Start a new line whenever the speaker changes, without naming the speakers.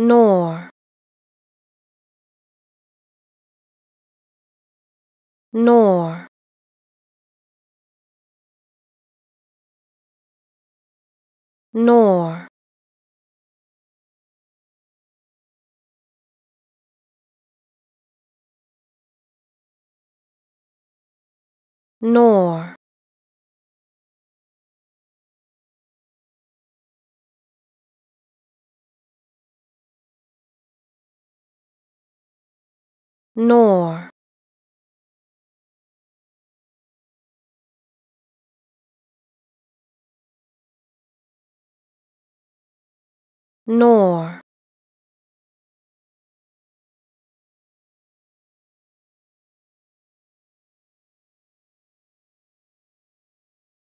nor nor nor nor nor nor